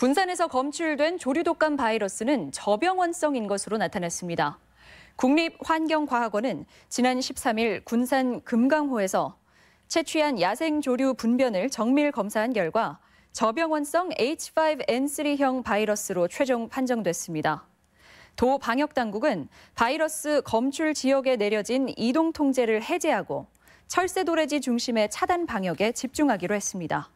군산에서 검출된 조류독감 바이러스는 저병원성인 것으로 나타났습니다. 국립환경과학원은 지난 13일 군산 금강호에서 채취한 야생 조류 분변을 정밀 검사한 결과 저병원성 H5N3형 바이러스로 최종 판정됐습니다. 도 방역 당국은 바이러스 검출 지역에 내려진 이동 통제를 해제하고 철새 도래지 중심의 차단 방역에 집중하기로 했습니다.